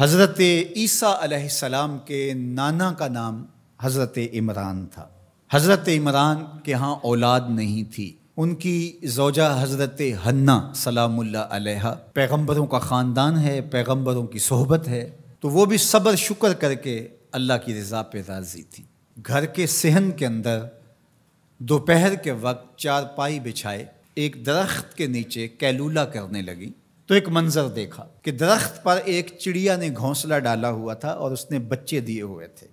हज़रत ईसा के नाना का नाम हज़रत इमरान था हज़रत इमरान के यहाँ औलाद नहीं थी उनकी जोजा हज़रत हन्ना सलामुल्ला अलैहा पैगंबरों का ख़ानदान है पैगंबरों की सोहबत है तो वो भी सब्र शुक्र करके अल्लाह की रज़ा पे राज़ी थी घर के सहन के अंदर दोपहर के वक्त चारपाई बिछाए एक दरख्त के नीचे कैलूला करने लगी तो एक मंजर देखा कि दरख्त पर एक चिड़िया ने घोंसला डाला हुआ था और उसने बच्चे दिए हुए थे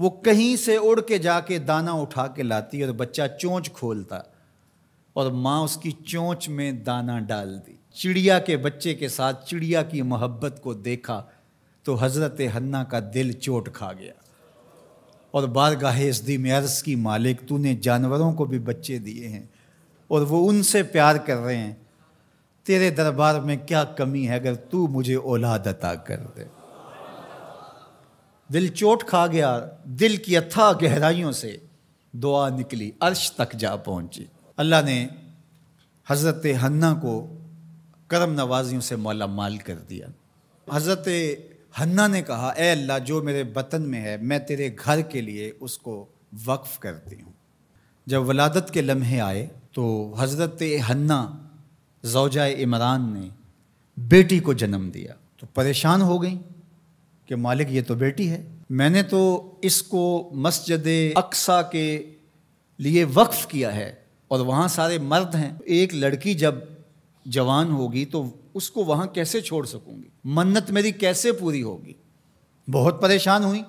वो कहीं से उड़ के जाके दाना उठा के लाती और बच्चा चोंच खोलता और माँ उसकी चोंच में दाना डाल दी चिड़िया के बच्चे के साथ चिड़िया की मोहब्बत को देखा तो हज़रत हन्ना का दिल चोट खा गया और बारगाह इसदी में की मालिक तूने जानवरों को भी बच्चे दिए हैं और वो उनसे प्यार कर रहे हैं तेरे दरबार में क्या कमी है अगर तू मुझे औलाद अता कर दे दिल चोट खा गया दिल की अथाह गहराइयों से दुआ निकली अर्श तक जा पहुंची अल्लाह ने हज़रत हन्ना को करम नवाजियों से मौला माल कर दिया हज़रत हन्ना ने कहा ए अल्लाह जो मेरे वतन में है मैं तेरे घर के लिए उसको वक्फ़ करती हूँ जब वलादत के लम्हे आए तो हज़रत हन्ना जौजा इमरान ने बेटी को जन्म दिया तो परेशान हो गई कि मालिक ये तो बेटी है मैंने तो इसको मस्जिद अक्सा के लिए वक्फ किया है और वहाँ सारे मर्द हैं एक लड़की जब जवान होगी तो उसको वहाँ कैसे छोड़ सकूँगी मन्नत मेरी कैसे पूरी होगी बहुत परेशान हुई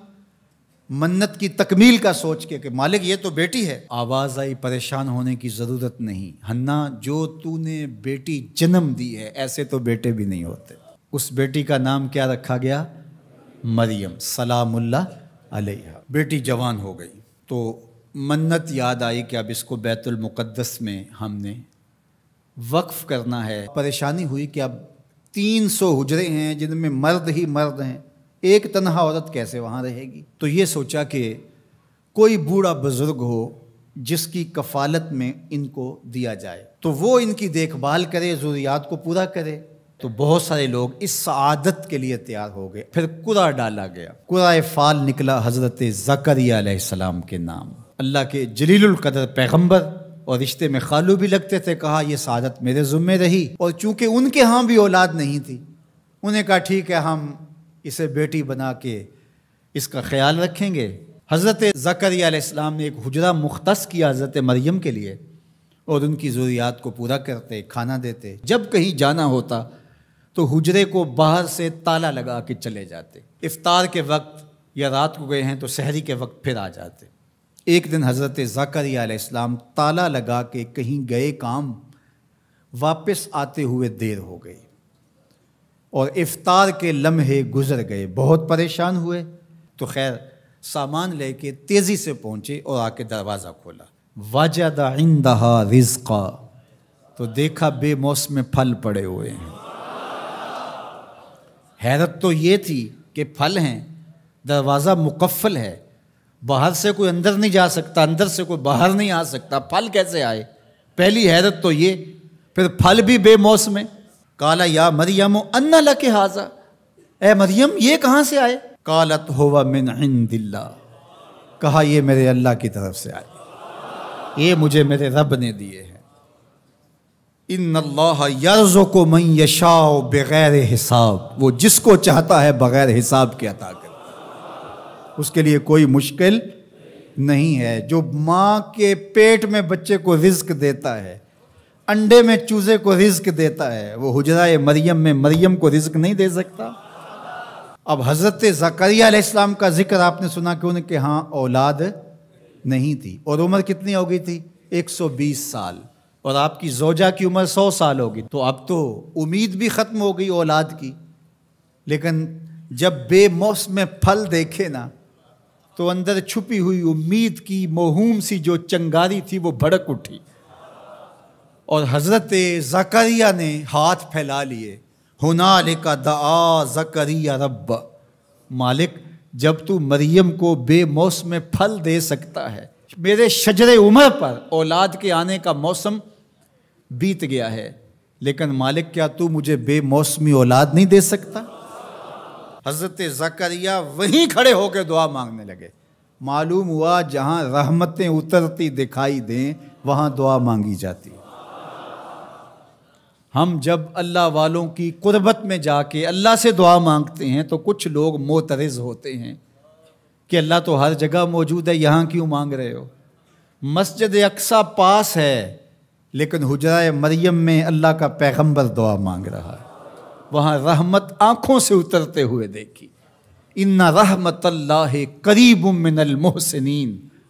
मन्नत की तकमील का सोच के कि मालिक ये तो बेटी है आवाज आई परेशान होने की जरूरत नहीं हन्ना जो तूने बेटी जन्म दी है ऐसे तो बेटे भी नहीं होते उस बेटी का नाम क्या रखा गया मरियम सलामुल्ला अलैहा बेटी जवान हो गई तो मन्नत याद आई कि अब इसको बैतुल मुक़द्दस में हमने वक्फ करना है परेशानी हुई कि अब तीन सौ हुजरे हैं जिनमें मर्द ही मर्द हैं एक तनहा औरत कैसे वहाँ रहेगी तो ये सोचा कि कोई बूढ़ा बुजुर्ग हो जिसकी कफालत में इनको दिया जाए तो वो इनकी देखभाल करे ज़रूरियात को पूरा करे तो बहुत सारे लोग इस आदत के लिए तैयार हो गए फिर कुरा डाला गया कुरा फाल निकला हज़रत ज़करियाम के नाम अल्लाह के जलीलकदर पैगम्बर और रिश्ते में खालू भी लगते थे कहा यह सादत मेरे ज़ुम्मे रही और चूंकि उनके यहाँ भी औलाद नहीं थी उन्हें कहा ठीक है हम इसे बेटी बना के इसका ख्याल रखेंगे हज़रत ज़करियाम ने एक हजरा मुख्त किया हज़रत मरियम के लिए और उनकी ज़रूरियात को पूरा करते खाना देते जब कहीं जाना होता तो हजरे को बाहर से ताला लगा के चले जाते इफ़ार के वक्त या रात को गए हैं तो शहरी के वक्त फिर आ जाते एक दिन हज़रत ज़करियाम ताला लगा के कहीं गए काम वापस आते हुए देर हो गई और इफ्तार के लम्हे गुजर गए बहुत परेशान हुए तो खैर सामान लेके तेज़ी से पहुँचे और आके दरवाज़ा खोला वजद इंदहा रिजका तो देखा बेमौसम फल पड़े हुए हैं हैरत तो ये थी कि फल हैं दरवाज़ा मुकफ़ल है बाहर से कोई अंदर नहीं जा सकता अंदर से कोई बाहर नहीं आ सकता फल कैसे आए पहली हैरत तो ये फिर फल भी बेमौसम है काला या मरियम अन्ना लक हाजा ए मरियम ये कहाँ से आए कालत होवा मिन दिल्ला कहा ये मेरे अल्लाह की तरफ से आए ये मुझे मेरे रब ने दिए हैं इन अल्लाह यर्ज़ो को मई यशाओ बग़ैर हिसाब वो जिसको चाहता है बग़ैर हिसाब के अता कर उसके लिए कोई मुश्किल नहीं है जो माँ के पेट में बच्चे को रिज्क देता है अंडे में चूजे को रिज्क देता है वो हजरा मरियम में मरियम को रिज्क नहीं दे सकता अब हज़रत ज़करियाम का जिक्र आपने सुना कि उनके औलाद नहीं थी और उम्र कितनी हो गई थी 120 साल और आपकी जोजा की उम्र 100 साल होगी तो अब तो उम्मीद भी ख़त्म हो गई औलाद की लेकिन जब बेमौसम में फल देखे ना तो अंदर छुपी हुई उम्मीद की मोहूम सी जो चंगारी थी वो भड़क उठी और हज़रत ज़करिया ने हाथ फैला लिए का दआ ज़करिया रब मालिक जब तू मरियम को बेमौसम फल दे सकता है मेरे शजर उमर पर औलाद के आने का मौसम बीत गया है लेकिन मालिक क्या तू मुझे बेमौसमी औलाद नहीं दे सकता हज़रत ज़करिया वहीं खड़े होकर दुआ मांगने लगे मालूम हुआ जहाँ रहमतें उतरती दिखाई दें वहाँ दुआ मांगी जाती हम जब अल्लाह वालों की कुर्बत में जाके अल्लाह से दुआ मांगते हैं तो कुछ लोग मोतरज़ होते हैं कि अल्लाह तो हर जगह मौजूद है यहाँ क्यों मांग रहे हो मस्जिद अक्सा पास है लेकिन हजरा मरियम में अल्लाह का पैगंबर दुआ मांग रहा है वहाँ रहमत आँखों से उतरते हुए देखी इन्ना रहमत अल्लाह करीब मिनल मोहसिन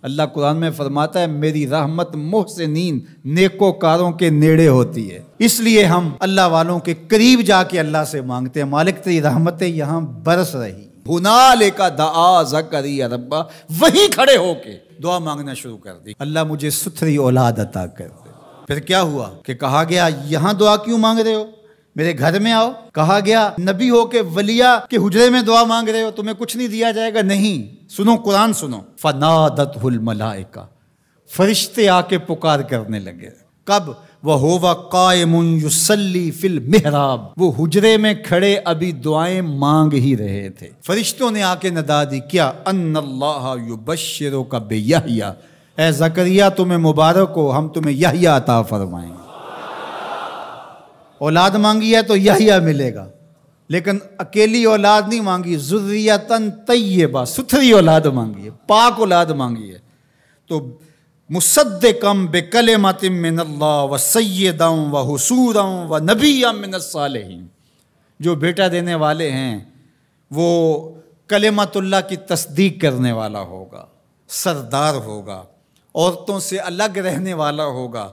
अल्लाह कुरान में फरमाता है मेरी रहमत मोहसिन नेकोकारों के नेड़े होती है इसलिए हम अल्लाह वालों के करीब जाके अल्लाह से मांगते हैं मालिक तेरी रहमतें यहाँ बरस रही ले का दआ जकरिया रब्बा वहीं खड़े होके दुआ मांगना शुरू कर दी अल्लाह मुझे सुथरी औलाद अता कर दे फिर क्या हुआ कि कहा गया यहाँ दुआ क्यों मांग रहे हो मेरे घर में आओ कहा गया नबी हो के वलिया के हुजरे में दुआ मांग रहे हो तुम्हें कुछ नहीं दिया जाएगा नहीं सुनो कुरान सुनो फनादत मलाइका फरिश्ते आके पुकार करने लगे कब वह होवा कायमसली फिल मेहराब वो हुजरे में खड़े अभी दुआएं मांग ही रहे थे फरिश्तों ने आके नदा दी क्या अन्ल्लाबशरों का बेयाहिया ए जकरिया तुम्हें मुबारक हो हम तुम्हें यहिया अता फरमाएंगे औलाद मांगी है तो यहिया मिलेगा लेकिन अकेली औलाद नहीं मांगी जुर्रियतन तय्यबा सुथरी औलाद मांगी है पाक औलाद मांगी है तो मुसद कम बेकल मतम व सैदम व हसूरम व नबी मिन सालहीन जो बेटा देने वाले हैं वो कलेमतुल्ला की तस्दीक करने वाला होगा सरदार होगा औरतों से अलग रहने वाला होगा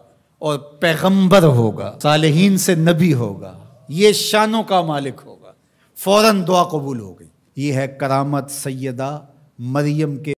और पैगंबर होगा सालहीन से नबी होगा ये शानों का मालिक हो फौरन दुआ कबूल हो गई ये है करामत सैदा मरियम के